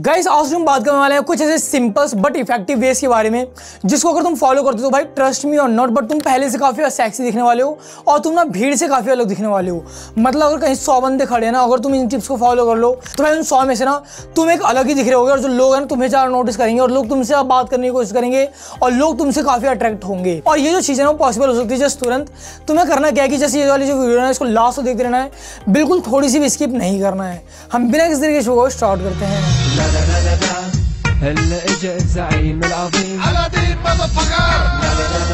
guys आज हम बात करने वाले हैं कुछ ऐसे सिंपल्स बट इफेक्टिव वेज के बारे में जिसको अगर तुम फॉलो करते हो तो भाई ट्रस्ट मी और नॉट बट तुम पहले से काफ़ी सेक्सी दिखने वाले हो और तुम ना भीड़ से काफ़ी अलग दिखने वाले हो मतलब अगर कहीं सौ बंदे खड़े हैं ना अगर तुम इन टिप्स को फॉलो कर लो तो भाई उन सौ में से ना तुम एक अलग ही दिख रहे हो और जो लोग हैं ना तुम्हें ज़्यादा नोटिस करेंगे और लोग तुमसे आप बात करने की कोशिश करेंगे और लोग तुमसे काफ़ी अट्रैक्ट होंगे और ये जो चीज़ें ना वो पॉसिबल हो सकती है जस्ट तुरंत तुम्हें करना क्या है कि जैसे ये वाली जो वीडियो है इसको लास्ट देखते रहना है बिल्कुल थोड़ी सी भी स्किप नहीं करना है हम बिना किसी तरीके शो को स्टार्ट करते हैं لا لا لا لا هلا الزعيم العظيم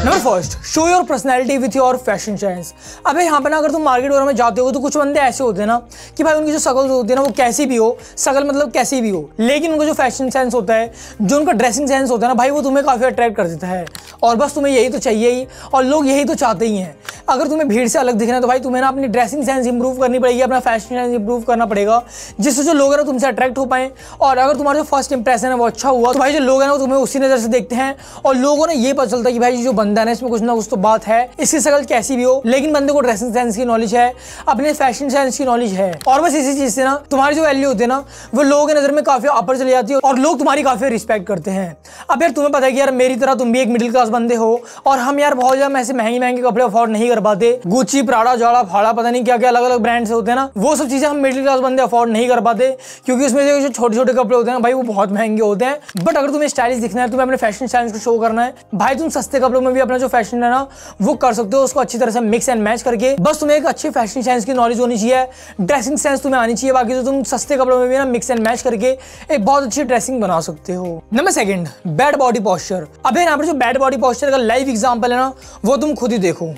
number first show your personality with your fashion चाइंस अबे यहाँ पर ना अगर तुम मार्केट वगैरह में जाते हो तो कुछ बंदे ऐसे होते हैं ना कि भाई उनकी जो सगल होती है ना वो कैसी भी हो सगल मतलब कैसी भी हो लेकिन उनका जो फैशन सेंस होता है जो उनका ड्रेसिंग सेंस होता है ना भाई वो तुम्हें काफ़ी अट्रैक्ट कर देता है और बस तुम्हें यही तो चाहिए ही और लोग यही तो चाहते ही हैं अगर तुम्हें भीड़ से अलग दिखना है तो भाई तुम्हें ना अपनी ड्रेसिंग सेंस इंप्रूव करनी पड़ेगी अपना फैशन सेंस इंप्रूव करना पड़ेगा जिससे जो लोग हैं तुमसे अट्रैक्ट हो पाए और अगर तुम्हारा जो फर्स्ट इंप्रेशन है वो अच्छा हुआ तो भाई जो लोग हैं वो तुम्हें उसी नज़र से देखते हैं और लोगों ने ये पता चलता है कि भाई जो बंदा है इसमें कुछ ना कुछ तो बात है इसकी शक्ल कैसी भी हो लेकिन बंदे को ड्रेसिंग सेंस की नॉलेज है अपने फैशन सेंस की नॉलेज है और बस इसी चीज़ से ना तुम्हारी जो वैल्यू होती है ना वो लोगों की नज़र में काफ़ी ऑपर चली जाती है और लोग तुम्हारी काफ़ी रिस्पेक्ट करते हैं अब यार तुम्हें पता है कि यार मेरी तरह तुम भी एक मिडिल क्लास बंदे हो और हम यार बहुत ज़्यादा ऐसे महंगे महंगे कपड़े अफोर्ड नहीं कर कर पाते गुची प्राड़ा जोड़ा फाड़ा पता नहीं क्या क्या अलग अलग ब्रांड्स होते हैं ना वो सब चीजें हम मिडिल क्लास बंदे अफोर्ड नहीं कर पाते क्योंकि उसमें जो छोटे छोटे कपड़े होते हैं भाई वो बहुत महंगे होते हैं बट अगर तुम्हें स्टाइलिश दिखना है तुम्हें अपने फैशन स्टाइल को शो करना है भाई तुम सस्ते कपड़ों में भी अपना जो फैशन है ना वो कर सकते हो उसको अच्छी तरह से मिक्स एंड मैच करके बस तुम्हें एक अच्छी फैशन सेंस की नॉलेज होनी चाहिए ड्रेसिंग सेंस तुम्हें आनी चाहिए बाकी जो तो तुम सस्ते कपड़ों में भी ना मिक्स एंड मैच करके एक बहुत अच्छी ड्रेसिंग बना सकते हो number second bad body posture अब यहाँ पर जो बैड बॉडी पॉस्चर का लाइव एग्जाम्पल है ना वो तुम खुद ही देखो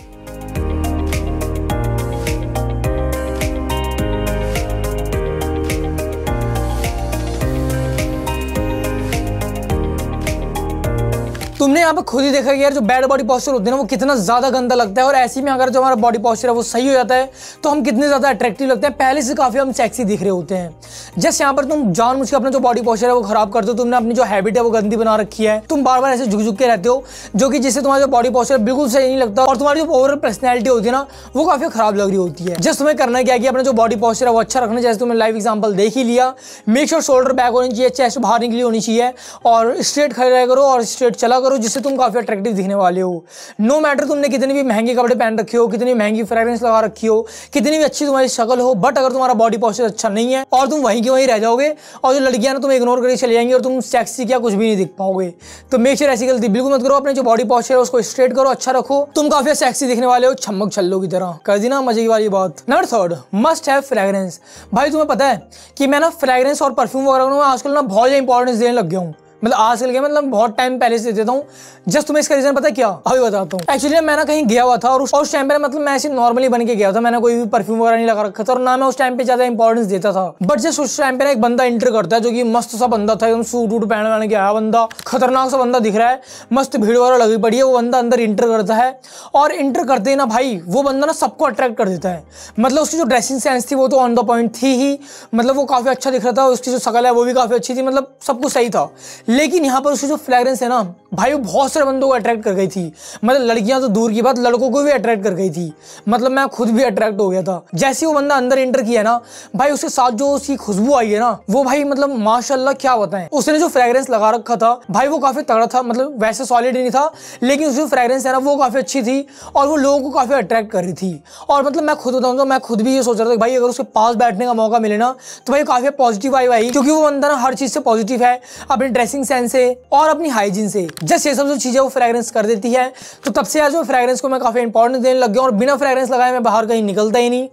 तुमने यहाँ पे खुद ही देखा कि यार जो बैड बॉडी पॉस्चर होते हैं ना वो कितना ज़्यादा गंदा लगता है और ऐसी में अगर जो हमारा बॉडी पॉस्चर है वो सही हो जाता है तो हम कितने ज़्यादा अट्रैक्टिव लगते हैं पहले से काफ़ी हम सेक्सी दिख रहे होते हैं जैसे यहाँ पर तुम जान मुझके अपना जो बॉडी पॉस्चर है वो खराब करते हो तुमने अपनी जो हैबिट है वो गंदी बना रखी है तुम बार बार ऐसे झुक झुक के रहते हो जो कि जिससे तुम्हारा जो बॉडी पॉस्चर बिल्कुल सही नहीं लगता और तुम्हारी जो ओवरऑल पर्सनैलिटी होती है ना वो काफ़ी खराब लग रही होती है जैसे तुम्हें करना क्या कि अपना जो बॉडी पॉस्चर है वो अच्छा रखना जैसे तुमने लाइव एग्जाम्पल देख ही लिया मेक श्योर शोल्डर बैक होनी चाहिए चेस्ट बाहर निकली होनी चाहिए और स्ट्रेट खड़े रह करो और स्ट्रेट चला करो करो जिससे तुम काफ़ी अट्रैक्टिव दिखने वाले हो नो मैटर तुमने कितने भी महंगे कपड़े पहन रखे हो कितनी महंगी फ्रेग्रेंस लगा रखी हो कितनी भी अच्छी तुम्हारी शक्ल हो बट अगर तुम्हारा बॉडी पॉस्चर अच्छा नहीं है और तुम वहीं के वहीं रह जाओगे और जो लड़कियां ना तुम इग्नोर करके चले जाएंगे और तुम सेक्सी क्या कुछ भी नहीं दिख पाओगे तो मेक श्योर ऐसी गलती बिल्कुल मत करो अपने जो बॉडी पॉस्चर है उसको स्ट्रेट करो अच्छा रखो तुम काफी सेक्सी दिखने वाले हो छमक छल्लो की तरह कर ना मजे की वाली बात number third must have fragrance भाई तुम्हें पता है कि मैं ना फ्रेग्रेंस और परफ्यूम वगैरह आजकल ना बहुत इंपॉर्टेंस देने लग गया हूँ मतलब कल के मतलब बहुत टाइम पहले से देता हूँ जस्ट तुम्हें इसका रीजन पता है क्या अभी बताता हूँ एक्चुअली मैं ना कहीं गया हुआ था और उस टाइम पर मतलब मैं ऐसे नॉर्मली बन के गया था मैंने कोई भी परफ्यूम वगैरह नहीं लगा रखा था और ना मैं उस टाइम पे ज्यादा इंपॉर्टेंस देता था बट जस्ट उस टाइम पर एक बंदा एंटर करता है जो कि मस्त सा बंदा था एकदम सूट वूट पहन वहन के आया बंदा खतरनाक सा बंदा दिख रहा है मस्त भीड़ वगैरह लगी पड़ी है वो बंदा अंदर इंटर करता है और इंटर करते ही ना भाई वो बंदा ना सबको अट्रैक्ट कर देता है मतलब उसकी जो ड्रेसिंग सेंस थी वो तो ऑन द पॉइंट थी ही मतलब वो काफी अच्छा दिख रहा था उसकी जो शकल है वो भी काफी अच्छी थी मतलब सब कुछ सही था लेकिन यहाँ पर उसकी जो फ्रेगरेंस है ना भाई वो बहुत सारे बंदों को अट्रैक्ट कर गई थी मतलब लड़कियां तो दूर की बात लड़कों को भी अट्रैक्ट कर गई थी मतलब मैं खुद भी अट्रैक्ट हो गया था जैसे वो बंदा अंदर एंटर किया ना भाई उसके साथ जो उसकी खुशबू आई है ना वो भाई मतलब माशाला क्या बताए उसने जो फ्रेगरेंस लगा रखा था भाई वो काफी तगड़ा था मतलब वैसे सॉलिड नहीं था लेकिन उसकी फ्रेगरेंस है ना वो काफी अच्छी थी और वो लोगों को काफी अट्रैक्ट कर रही थी और मतलब मैं खुद बताऊँ तो मैं खुद भी ये सोच रहा था भाई अगर उसके पास बैठने का मौका मिले ना तो भाई काफी पॉजिटिव आई भाई क्योंकि वो बंदा ना हर चीज से पॉजिटिव है अपनी ड्रेसिंग ड्रेसिंग सेंस से और अपनी हाइजीन से जस्ट ये सब जो चीजें वो फ्रेग्रेंस कर देती है तो तब से आज वो फ्रेग्रेंस को मैं काफी इंपॉर्टेंट देने लग गया और बिना फ्रेग्रेंस लगाए मैं बाहर कहीं निकलता ही नहीं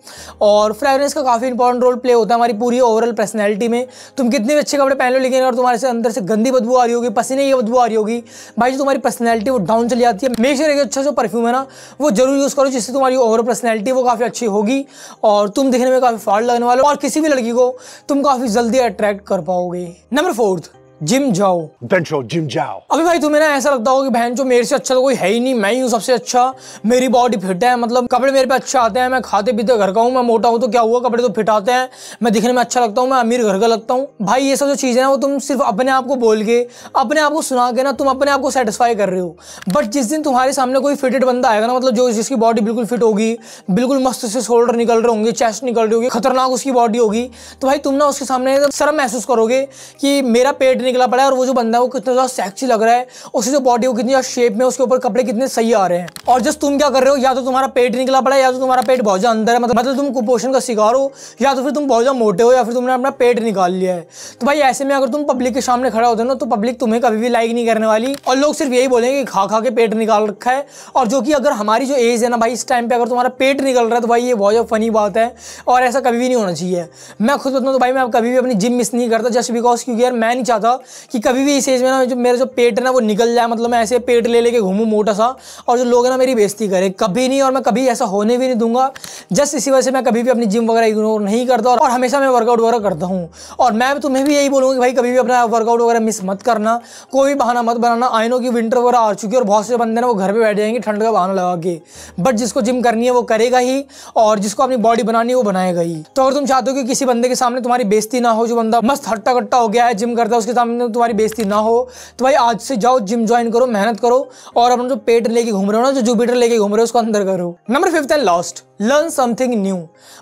और फ्रेग्रेंस का काफी इंपॉर्टेंट रोल प्ले होता है हमारी पूरी ओवरऑल पर्सनैलिटी में तुम कितने भी अच्छे कपड़े पहन लो लेकिन और तुम्हारे से अंदर से गंदी बदबू आ रही होगी पसीने की बदबू आ रही होगी भाई जो तुम्हारी पर्सनैलिटी वो डाउन चली जाती है मेक श्योर एक अच्छा जो परफ्यूम है ना वो जरूर यूज़ करो जिससे तुम्हारी ओवरऑल पर्सनैलिटी वो काफ़ी अच्छी होगी और तुम दिखने में काफ़ी फॉल्ट लगने वाले और किसी भी लड़की को तुम काफ़ी जल्दी अट्रैक्ट कर पाओगे नंबर फोर्थ जिम जाओ बेंचो जिम जाओ अभी भाई तुम्हें ना ऐसा लगता हो कि बहन जो मेरे से अच्छा तो कोई है ही नहीं मैं ही हूँ सबसे अच्छा मेरी बॉडी फिट है मतलब कपड़े मेरे पे अच्छे आते हैं मैं खाते पीते घर का हूँ मैं मोटा हूँ तो क्या हुआ कपड़े तो फिट आते हैं मैं दिखने में अच्छा लगता हूँ मैं अमीर घर का लगता हूँ भाई ये सब जो चीज़ें हैं वो तुम सिर्फ अपने आप को बोल के अपने आप को सुना के ना तुम अपने आप को सेटिस्फाई कर रहे हो बट जिस दिन तुम्हारे सामने कोई फिटेड बंदा आएगा ना मतलब जो जिसकी बॉडी बिल्कुल फिट होगी बिल्कुल मस्त से शोल्डर निकल रहे होंगे चेस्ट निकल रही होगी खतरनाक उसकी बॉडी होगी तो भाई तुम ना उसके सामने शर्म महसूस करोगे कि मेरा पेट निकला पड़ा है और वो जो बंदा है वो कितना ज़्यादा सेक्सी लग रहा है उसकी जो बॉडी वो कितनी ज़्यादा शेप में उसके ऊपर कपड़े कितने सही आ रहे हैं और जस्ट तुम क्या कर रहे हो या तो तुम्हारा पेट निकला पड़ा है या तो तुम्हारा पेट बहुत ज़्यादा अंदर है मतलब मतलब तुम कुपोषण का शिकार हो या तो फिर तुम बहुत ज़्यादा मोटे हो या फिर तुमने अपना पेट निकाल लिया है तो भाई ऐसे में अगर तुम पब्लिक के सामने खड़ा होते हो ना तो पब्लिक तुम्हें कभी भी लाइक नहीं करने वाली और लोग सिर्फ यही बोलेंगे कि खा खा के पेट निकाल रखा है और जो कि अगर हमारी जो एज है ना भाई इस टाइम पर अगर तुम्हारा पेट निकल रहा है तो भाई ये बहुत फनी बात है और ऐसा कभी भी नहीं होना चाहिए मैं खुद बताऊँ तो भाई मैं कभी भी अपनी जिम मिस नहीं करता जस्ट बिकॉज क्योंकि यार मैं नहीं चाहता कि कभी भी इस एज में ना जो मेरा जो पेट है ना वो निकल जाए मतलब मैं ऐसे पेट ले लेके घूमूं मोटा सा और जो लोग हैं ना मेरी बेइज्जती करें कभी नहीं और मैं कभी ऐसा होने भी नहीं दूंगा जस्ट इसी वजह से मैं कभी भी अपनी जिम वगैरह इग्नोर नहीं करता और हमेशा मैं वर्कआउट वगैरह करता हूँ और मैं तुम्हें भी यही बोलूँगा कि भाई कभी भी अपना वर्कआउट वगैरह मिस मत करना कोई भी बहाना मत बनाना आई नो कि विंटर वगैरह आ चुकी है और बहुत से बंदे ना वो घर पर बैठ जाएंगे ठंड का बहाना लगा के बट जिसको जिम करनी है वो करेगा ही और जिसको अपनी बॉडी बनानी है वो बनाएगा ही तो अगर तुम चाहते हो कि किसी बंदे के सामने तुम्हारी बेइज्जती ना हो जो बंदा मस्त हट्टा कट्टा हो गया है जिम करता है उसके सामने सामने तुम्हारी बेजती ना हो तो भाई आज से जाओ जिम ज्वाइन करो मेहनत करो और अपना जो पेट लेके घूम रहे हो ना जो जुपिटर लेके घूम रहे हो उसको अंदर करो number fifth and last learn something new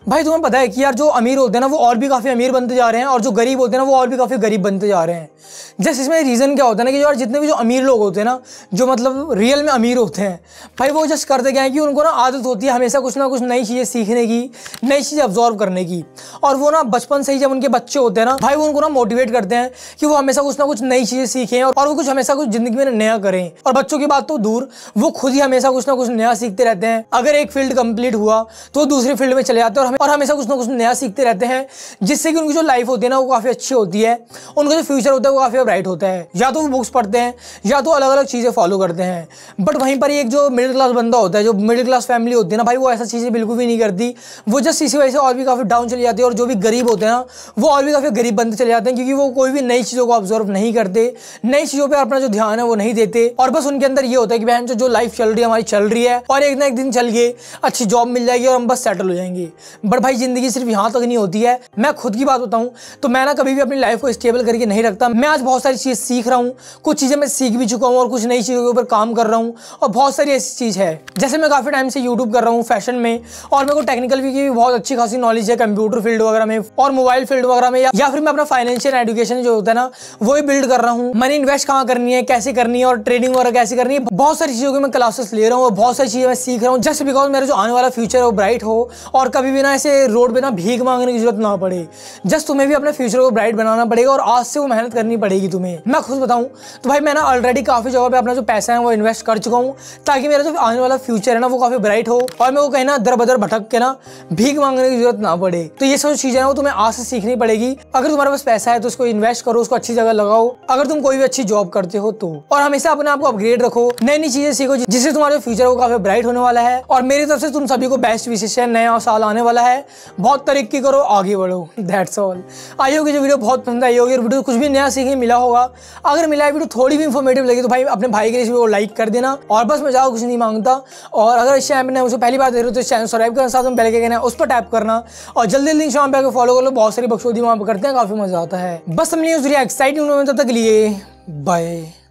भाई तुम्हें पता है कि यार जो अमीर होते हैं ना वो और भी काफ़ी अमीर बनते जा रहे हैं और जो गरीब होते हैं ना वो और भी काफ़ी गरीब बनते जा रहे हैं जैसे इसमें रीज़न क्या होता है ना कि जो यार जितने भी जो अमीर लोग होते हैं ना जो मतलब रियल में अमीर होते हैं भाई वो जस्ट करते क्या है कि उनको ना आदत होती है हमेशा कुछ ना कुछ नई चीज़ें सीखने की नई चीज़ें ऑब्जॉर्व करने की और वो ना बचपन से ही जब उनके बच्चे होते हैं ना भाई वो उनको ना मोटिवेट करते हैं कि वो हमेशा हमेशा कुछ ना कुछ नई चीजें सीखें और वो कुछ हमेशा कुछ जिंदगी में नया करें और बच्चों की बात तो दूर वो खुद ही हमेशा कुछ ना कुछ नया सीखते रहते हैं अगर एक फील्ड कंप्लीट हुआ तो दूसरे फील्ड में चले जाते हैं और, हमेशा कुछ ना कुछ नया सीखते रहते हैं जिससे कि उनकी जो लाइफ होती है ना वो काफी अच्छी होती है उनका जो फ्यूचर होता है वो काफी ब्राइट होता है या तो वो बुक्स पढ़ते हैं या तो अलग अलग चीजें फॉलो करते हैं बट वहीं पर एक जो मिडिल क्लास बंदा होता है जो मिडिल क्लास फैमिली होती है ना भाई वो ऐसा चीजें बिल्कुल भी नहीं करती वो जस्ट इसी वजह से और भी काफी डाउन चली जाती है और जो भी गरीब होते हैं ना वो और भी काफी गरीब बंदे चले जाते हैं क्योंकि वो कोई भी नई चीज़ों को ऑब्जर्व नहीं करते नई चीज़ों पर अपना जो ध्यान है वो नहीं देते और बस उनके अंदर ये होता है कि बहन जो लाइफ चल रही है हमारी चल रही है और एक ना एक दिन चल गए अच्छी जॉब मिल जाएगी और हम बस सेटल हो जाएंगे बट भाई ज़िंदगी सिर्फ यहाँ तक नहीं होती है मैं खुद की बात बताऊँ तो मैं ना कभी भी अपनी लाइफ को स्टेबल करके नहीं रखता मैं आज बहुत सारी चीज़ सीख रहा हूँ कुछ चीज़ें मैं सीख भी चुका हूँ और कुछ नई चीज़ों के ऊपर काम कर रहा हूँ और बहुत सारी ऐसी चीज़ है जैसे मैं काफ़ी टाइम से यूट्यूब कर रहा हूँ फैशन में और मेरे को टेक्निकल की भी बहुत अच्छी खासी नॉलेज है कंप्यूटर फील्ड वगैरह में और मोबाइल फील्ड वगैरह में या फिर मैं अपना फाइनेंशियल एजुकेशन जो होता है ना वही बिल्ड कर रहा हूँ मनी इन्वेस्ट कहाँ करनी है कैसे करनी है और ट्रेडिंग वगैरह कैसे करनी है बहुत सारी चीज़ों की मैं क्लासेस ले रहा हूँ बहुत सारी चीज़ें मैं सीख रहा हूँ जस्ट बिकॉज मेरा जो आने वाला फ्यूचर है वो ब्राइट हो और कभी भी ना ऐसे रोड पर ना भीख मांगने की जरूरत ना पड़े जस्ट तुम्हें भी अपने फ्यूचर को ब्राइट बनाना पड़ेगा और आज से वो मेहनत करनी पड़ेगी तुम्हें मैं खुद बताऊँ तो भाई मैं ना ऑलरेडी काफ़ी जगह पर अपना जो पैसा है वो इन्वेस्ट कर चुका हूँ ताकि मेरा जो आने वाला फ्यूचर है ना वो काफ़ी ब्राइट हो और मैं वो कहीं ना दर बदर भटक के ना भीख मांगने की जरूरत ना पड़े तो ये सब चीज़ें वो तुम्हें आज से सीखनी पड़ेगी अगर तुम्हारे पास पैसा है तो उसको इन्वेस्ट करो उसको अच्छी अच्छी जगह लगाओ अगर तुम कोई भी अच्छी जॉब करते हो तो और हमेशा अपने आप को अपग्रेड रखो नई नई चीजें सीखो जिससे तुम्हारे फ्यूचर को काफी ब्राइट होने वाला है और मेरी तरफ से तुम सभी को बेस्ट विशेष है नया साल आने वाला है बहुत तरक्की करो आगे बढ़ो दैट्स ऑल आई होगी जो वीडियो बहुत पसंद आई होगी और वीडियो कुछ भी नया सीखने मिला होगा अगर मिला वीडियो थोड़ी भी इन्फॉर्मेटिव लगी तो भाई अपने भाई के लिए लाइक कर देना और बस मैं जाओ कुछ नहीं मांगता और अगर इस चैनल पर पहली बार देख रहे हो तो इस चैनल सब्सक्राइब करना साथ में बेल के कहना उस पर टैप करना और जल्दी जल्दी शाम पे फॉलो कर लो बहुत सारी बक्सोदी वहां पर करते हैं काफी मजा आता है बस हमने न्यूज रिया एक्साइटिंग मोमेंट तब तक लिए बाय